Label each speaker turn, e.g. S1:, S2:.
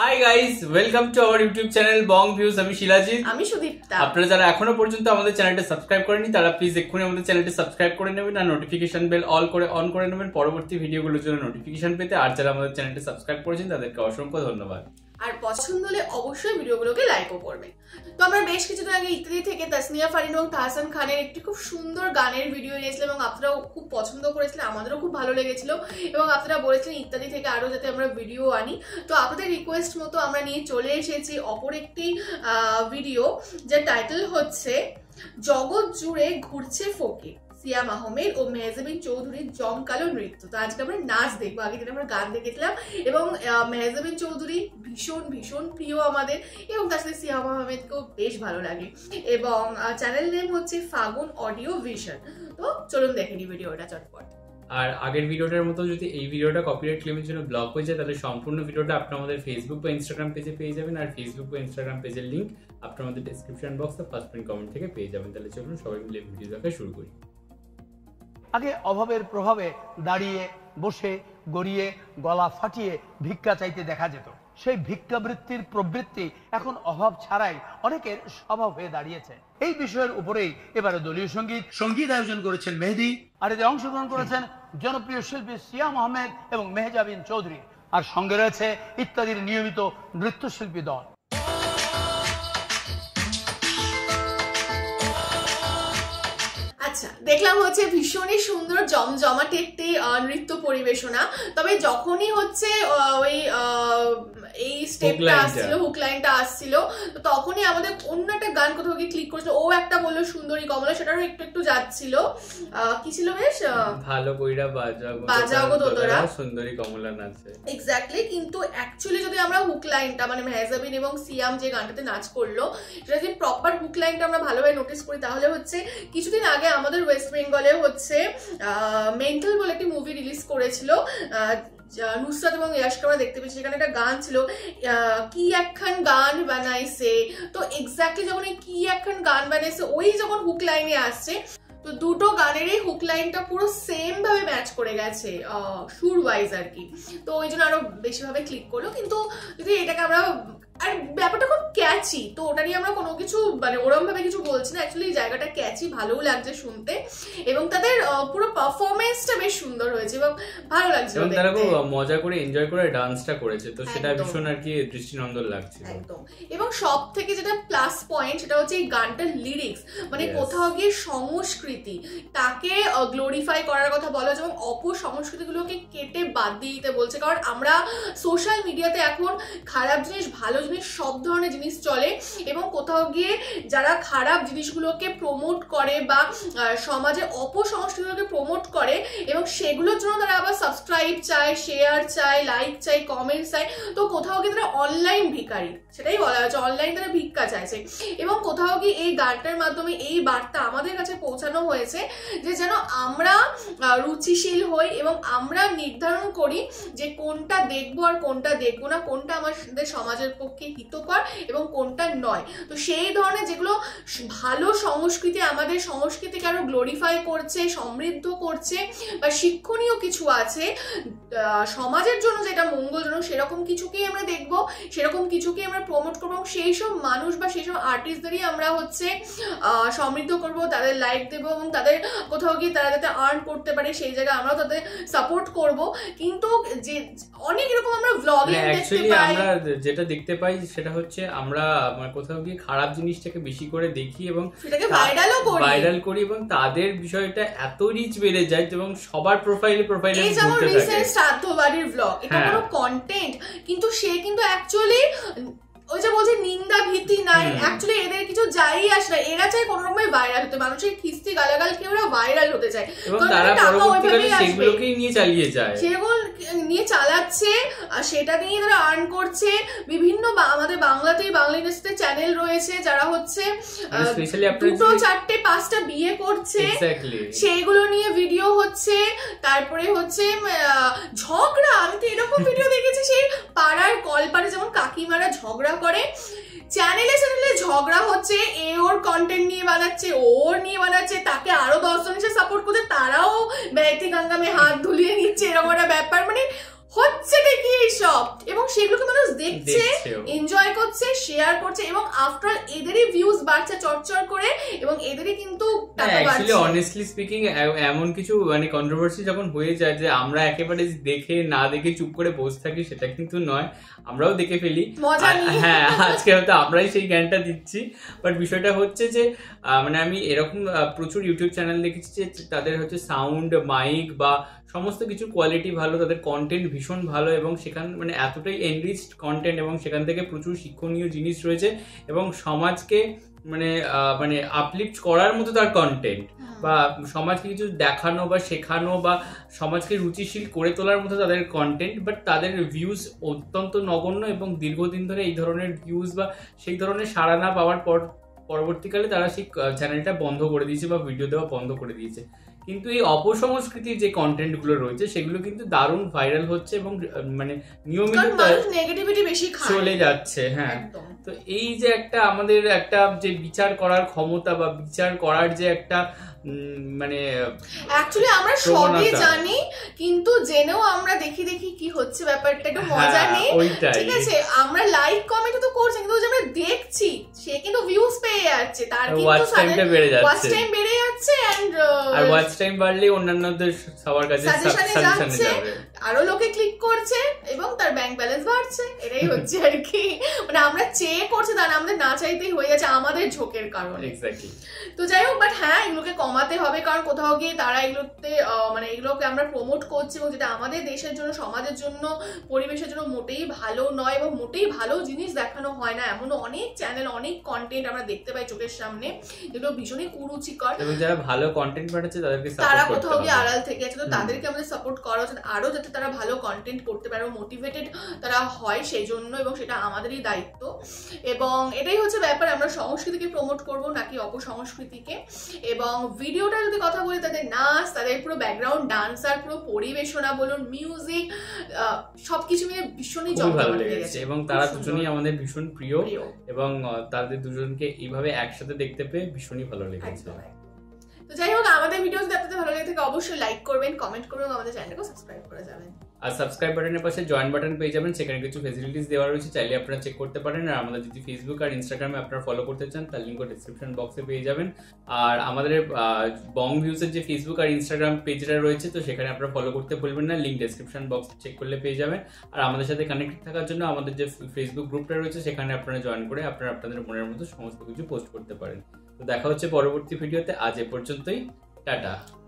S1: High guys welcome to our YouTube channel Bong Views আমি শিলাজিৎ
S2: আমি সুদীপ্তা
S1: আপনারা যারা এখনো পর্যন্ত আমাদের চ্যানেলটা সাবস্ক্রাইব করেনি তারা প্লিজ এক্ষুনি আমাদের চ্যানেলটা সাবস্ক্রাইব করে নেবেন আর নোটিফিকেশন বেল অল করে অন করে নেবেন পরবর্তী ভিডিওগুলোর জন্য নোটিফিকেশন পেতে আর যারা আমাদের চ্যানেলটা সাবস্ক্রাইব করেছেন তাদেরকে অসংখ্য ধন্যবাদ
S2: আর পছন্দ হলে অবশ্যই ভিডিওগুলোকে লাইকও করবে তো আমরা বেশ কিছুদিন আগে ইত্যাদি থেকে তাসনিয়া ফারিন এবং তাহসান খানের একটি খুব সুন্দর গানের ভিডিও নিয়েছিলাম এবং আপনারাও খুব পছন্দ করেছিলেন আমাদেরও খুব ভালো লেগেছিল এবং আপনারা বলেছিলেন ইত্যাদি থেকে আরও যাতে আমরা ভিডিও আনি তো আপনাদের রিকোয়েস্ট মতো আমরা নিয়ে চলে এসেছি অপর একটি ভিডিও যার টাইটেল হচ্ছে জগৎ জুড়ে ঘুরছে ফকির সিয়াম আহমেদ ও মেহজাবিন চৌধুরীর জমকালো নৃত্য তো আজকে আমরা নাচ দেখবো আগে যেটা আমরা গান দেখেছিলাম এবং মেহজাবিন চৌধুরী ভীষণ ভীষণ প্রিয় আমাদের এবং তার সাথে সিয়া মাহমেদকেও বেশ ভালো লাগে এবং চ্যানেল নেম হচ্ছে ফাগুন অডিও ভিশন তো চলুন দেখে নি ভিডিওটা চটপট
S1: আর আগের ভিডিওটার মতো যদি এই ভিডিওটা কপিরাইট ক্লেমের জন্য ব্লক হয়ে যায় তাহলে সম্পূর্ণ ভিডিওটা আপনার আমাদের ফেসবুক বা ইনস্টাগ্রাম পেজে পেয়ে যাবেন আর ফেসবুক বা ইনস্টাগ্রাম পেজের লিঙ্ক আপনার আমাদের ডিসক্রিপশন বক্স বা ফার্স্ট প্রিন্ট কমেন্ট থেকে পেয়ে যাবেন তাহলে চলুন সবাই মিলে ভিডিও দেখা শুরু করি আগে অভাবের প্রভাবে দাঁড়িয়ে বসে গড়িয়ে গলা ফাটিয়ে ভিক্ষা চাইতে দেখা যেত সেই ভিক্ষাবৃত্তির প্রবৃত্তি এখন অভাব ছাড়াই অনেকের স্বভাব হয়ে দাঁড়িয়েছে এই বিষয়ের উপরেই এবারে দলীয় সঙ্গীত সঙ্গীত আয়োজন করেছেন মেহেদি আর এতে অংশগ্রহণ করেছেন জনপ্রিয় শিল্পী সিয়াম আহমেদ এবং মেহজাবিন চৌধুরী আর সঙ্গে রয়েছে ইত্যাদির নিয়মিত নৃত্যশিল্পী দল
S2: দেখলাম হচ্ছে ভীষণই সুন্দর জমজমাটে একটি নৃত্য পরিবেশনা তবে যখনই হচ্ছে ওই এই স্টেপটা আসছিল হুক লাইনটা আসছিল তো তখনই আমাদের অন্য একটা গান কোথাও গিয়ে ক্লিক করছিল ও একটা বললো সুন্দরী কমলা সেটারও একটু একটু যাচ্ছিল কি ছিল বেশ
S1: ভালো কইরা বাজাগো বাজাগো দোতরা সুন্দরী কমলা নাচে
S2: এক্স্যাক্টলি কিন্তু অ্যাকচুয়ালি যদি আমরা হুক লাইনটা মানে মেহজাবিন এবং সিয়াম যে গানটাতে নাচ করলো সেটা যদি প্রপার হুক লাইনটা আমরা ভালোভাবে নোটিস করি তাহলে হচ্ছে কিছুদিন আগে আমাদের ওয়েস্ট বেঙ্গলে হচ্ছে মেন্টাল বলে একটি মুভি রিলিজ করেছিল নুসরাত এবং ইয়াসকে আমরা দেখতে পেয়েছি সেখানে একটা গান ছিল কি একখান গান বানাইছে তো এক্স্যাক্টলি যখন এই কি একখান গান বানাইছে ওই যখন হুক লাইনে আসছে তো দুটো গানেরই হুক লাইনটা পুরো সেম ভাবে ম্যাচ করে গেছে সুর ওয়াইজ আর কি তো ওই জন্য আরো বেশিভাবে ক্লিক করলো কিন্তু যদি এটাকে আমরা আর ব্যাপারটা খুব ক্যাচি তো ওটা নিয়ে আমরা কোনো কিছু মানে ওরম ভাবে কিছু বলছি না অ্যাকচুয়ালি জায়গাটা ক্যাচি ভালোও লাগছে শুনতে এবং তাদের পুরো পারফরমেন্সটা বেশ সুন্দর হয়েছে এবং ভালো লাগছে এবং তারা খুব
S1: মজা করে এনজয় করে ডান্সটা করেছে তো সেটা ভীষণ আর কি দৃষ্টিনন্দন লাগছে একদম
S2: এবং সব থেকে যেটা প্লাস পয়েন্ট সেটা হচ্ছে এই গানটার লিরিক্স মানে কোথাও গিয়ে সংস্কৃতি তাকে গ্লোরিফাই করার কথা বলা হয়েছে এবং সংস্কৃতিগুলোকে কেটে বাদ দিয়ে দিতে বলছে কারণ আমরা সোশ্যাল মিডিয়াতে এখন খারাপ জিনিস ভালো জিনিস মাধ্যমে সব ধরনের জিনিস চলে এবং কোথাও গিয়ে যারা খারাপ জিনিসগুলোকে প্রমোট করে বা সমাজে অপসংস্কৃতিগুলোকে প্রমোট করে এবং সেগুলোর জন্য তারা আবার সাবস্ক্রাইব চায় শেয়ার চায় লাইক চায় কমেন্ট চায় তো কোথাও গিয়ে তারা অনলাইন ভিকারি সেটাই বলা হয়েছে অনলাইন তারা ভিক্ষা চাইছে এবং কোথাও গিয়ে এই গানটার মাধ্যমে এই বার্তা আমাদের কাছে পৌঁছানো হয়েছে যে যেন আমরা রুচিশীল হই এবং আমরা নির্ধারণ করি যে কোনটা দেখবো আর কোনটা দেখবো না কোনটা আমাদের সমাজের পক্ষে পক্ষে হিতকর এবং কোনটা নয় তো সেই ধরনের যেগুলো ভালো সংস্কৃতি আমাদের সংস্কৃতিকে আরও গ্লোরিফাই করছে সমৃদ্ধ করছে বা শিক্ষণীয় কিছু আছে সমাজের জন্য যেটা মঙ্গলজনক সেরকম কিছুকেই আমরা দেখব সেরকম কিছুকেই আমরা প্রমোট করবো এবং সেই সব মানুষ বা সেই সব আর্টিস্টদেরই আমরা হচ্ছে সমৃদ্ধ করব তাদের লাইফ দেবো এবং তাদের কোথাও গিয়ে তারা যাতে আর্ন করতে পারে সেই জায়গায় আমরাও তাদের সাপোর্ট করব কিন্তু যে অনেক এরকম আমরা ব্লগিং মানে দেখতে পাই আমরা
S1: যেটা দেখতে পাই সেটা হচ্ছে আমরা মানে কোথাও গিয়ে খারাপ জিনিসটাকে বেশি করে দেখি এবং ভাইরাল করি এবং তাদের বিষয়টা এত রিচ বেড়ে যায় এবং সবার প্রোফাইলে প্রোফাইলে
S2: শ্রাদ্ধ বাড়ির ব্লগ এটা হ্যাঁ। কোনো কন্টেন্ট কিন্তু সে কিন্তু অ্যাকচুয়ালি ওই যে বলছে নিন্দা ভীতি নাই চাই আস না এরা চাই কোনো রকমের ভাইরাল হতে মানুষের কিস্তি গালাগাল কি ওরা ভাইরাল হতে চায় সেগুলো নিয়ে চালাচ্ছে আর সেটা নিয়ে তারা আর্ন করছে বিভিন্ন আমাদের বাংলাতেই বাংলা ইন্ডাস্ট্রিতে চ্যানেল রয়েছে যারা হচ্ছে মানে দুটো চারটে পাঁচটা বিয়ে করছে সেইগুলো নিয়ে ভিডিও হচ্ছে তারপরে হচ্ছে ঝগড়া আমি তো এরকম ভিডিও দেখেছি সেই পাড়ার কলপারে যেমন কাকিমারা ঝগড়া করে চ্যানেলে চ্যানেলে ঝগড়া হচ্ছে এ ওর কন্টেন্ট নিয়ে বানাচ্ছে ওর নিয়ে বানাচ্ছে তাকে আরো দশজন এসে সাপোর্ট করছে তারাও ব্যক্তি গঙ্গামে হাত ধুলিয়ে নিচ্ছে এরকম একটা ব্যাপার মানে হচ্ছে এইসব এবং সেগুলোকে মানুষ দেখছে এনজয় করছে শেয়ার করছে এবং আফটার এদেরই ভিউজ বাড়ছে করে এবং এদেরই কিন্তু
S1: অনেস্টলি হ্যাঁ, স্পিকিং এমন কিছু মানে কন্ট্রোভার্সি যখন হয়ে যায় যে আমরা একেবারে দেখে না দেখে চুপ করে বসে থাকি সেটা কিন্তু নয় আমরাও দেখে ফেলি হ্যাঁ আজকে হয়তো আমরাই সেই জ্ঞানটা দিচ্ছি বাট বিষয়টা হচ্ছে যে মানে আমি এরকম প্রচুর ইউটিউব চ্যানেল দেখেছি যে তাদের হচ্ছে সাউন্ড মাইক বা সমস্ত কিছু কোয়ালিটি ভালো তাদের কন্টেন্ট ভীষণ ভালো এবং সেখান মানে এতটাই এনরিচড কন্টেন্ট এবং সেখান থেকে প্রচুর শিক্ষণীয় জিনিস রয়েছে এবং সমাজকে মানে মানে আপলিফ্ট করার মতো তার কন্টেন্ট হ্যাঁ। বা সমাজকে কিছু দেখানো বা শেখানো বা সমাজকে রুচিশীল করে তোলার মতো তাদের কন্টেন্ট বাট তাদের ভিউজ অত্যন্ত নগণ্য এবং দীর্ঘদিন ধরে এই ধরনের ভিউজ বা সেই ধরনের সাড়া না পাওয়ার পর পরবর্তীকালে তারা সেই চ্যানেলটা বন্ধ করে দিয়েছে বা ভিডিও দেওয়া বন্ধ করে দিয়েছে কিন্তু এই অপসংস্কৃতির যে কন্টেন্টগুলো রয়েছে সেগুলো কিন্তু দারুণ ভাইরাল হচ্ছে এবং মানে নিয়মিত
S2: নেগেটিভিটি বেশি চলে যাচ্ছে হ্যাঁ
S1: তো এই যে একটা আমাদের একটা যে বিচার করার ক্ষমতা বা বিচার করার যে একটা মানে
S2: অ্যাকচুয়ালি আমরা সবই জানি কিন্তু জেনেও আমরা দেখি দেখি কি হচ্ছে ব্যাপারটা একটু হ্যাঁ, মজা নেই ঠিক আছে আমরা লাইক কমেন্ট তো করছি কিন্তু যে আমরা দেখছি সে কিন্তু ভিউজ পেয়ে যাচ্ছে তার কিন্তু ওয়াচ টাইমটা বেড়ে যাচ্ছে ওয়াচ টাইম বেড়ে যাচ্ছে এন্ড uh, আর ওয়াচ
S1: টাইম বাড়লে অন্যান্যদের সবার কাছে সাজেশনে যাচ্ছে
S2: আরো লোকে ক্লিক করছে এবং তার ব্যাংক ব্যালেন্স বাড়ছে এটাই হচ্ছে আর কি মানে আমরা চেয়ে করছে তার আমাদের না চাইতেই হয়ে যাচ্ছে আমাদের ঝোঁকের কারণে তো যাই হোক বাট হ্যাঁ এগুলোকে কম কমাতে হবে কারণ কোথাও গিয়ে তারা এগুলোতে মানে এগুলোকে আমরা প্রমোট করছি এবং যেটা আমাদের দেশের জন্য সমাজের জন্য পরিবেশের জন্য মোটেই ভালো নয় এবং মোটেই ভালো জিনিস দেখানো হয় না এমন অনেক চ্যানেল অনেক কন্টেন্ট আমরা দেখতে পাই চোখের সামনে যেগুলো ভীষণই কুরুচিকর যারা
S1: ভালো কন্টেন্ট পাঠাচ্ছে তাদেরকে তারা কোথাও গিয়ে আড়াল
S2: থেকে আছে তো তাদেরকে আমাদের সাপোর্ট করা উচিত আরও যাতে তারা ভালো কন্টেন্ট করতে পারে মোটিভেটেড তারা হয় সেই জন্য এবং সেটা আমাদেরই দায়িত্ব এবং এটাই হচ্ছে ব্যাপার আমরা সংস্কৃতিকে প্রমোট করব নাকি অপসংস্কৃতিকে এবং ভিডিওটা যদি কথা বলি তাদের নাচ তাদের পুরো ব্যাকগ্রাউন্ড ডান্সার পুরো পরিবেশনা বলুন মিউজিক সবকিছু মিলে ভীষণই ভালো লেগেছে
S1: এবং তারা দুজনই আমাদের ভীষণ প্রিয় এবং তাদের দুজনকে এইভাবে একসাথে দেখতে পেয়ে ভীষণই ভালো লেগেছে
S2: তো যাই হোক আমাদের ভিডিও যদি আপনাদের ভালো লেগে থাকে অবশ্যই লাইক করবেন কমেন্ট করবেন আমাদের চ্যানেলকে সাবস্ক্রাইব করে যাবেন
S1: আর সাবস্ক্রাইব বাটনের পাশে জয়েন বাটন পেয়ে যাবেন সেখানে কিছু ফেসিলিটিস দেওয়া রয়েছে চাইলে আপনারা চেক করতে পারেন আর আমাদের যদি ফেসবুক আর ইনস্টাগ্রামে আপনারা ফলো করতে চান তার লিঙ্কও ডিসক্রিপশন বক্সে পেয়ে যাবেন আর আমাদের বং ভিউসের যে ফেসবুক আর ইনস্টাগ্রাম পেজটা রয়েছে তো সেখানে আপনারা ফলো করতে ভুলবেন না লিঙ্ক ডিসক্রিপশন বক্স চেক করলে পেয়ে যাবেন আর আমাদের সাথে কানেক্টেড থাকার জন্য আমাদের যে ফেসবুক গ্রুপটা রয়েছে সেখানে আপনারা জয়েন করে আপনারা আপনাদের মনের মতো সমস্ত কিছু পোস্ট করতে পারেন তো দেখা হচ্ছে পরবর্তী ভিডিওতে আজ এ পর্যন্তই
S2: টাটা